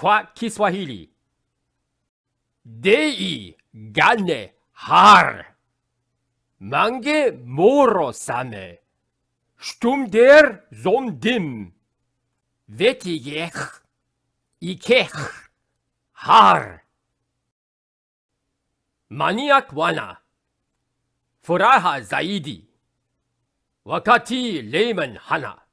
kwa Kiswahili. Dei gane har. Mange moro same. Stum der som dim. Vetigech. Ikech. Har. Maniak wana. Furaha zaidi. Wakati leymen hana.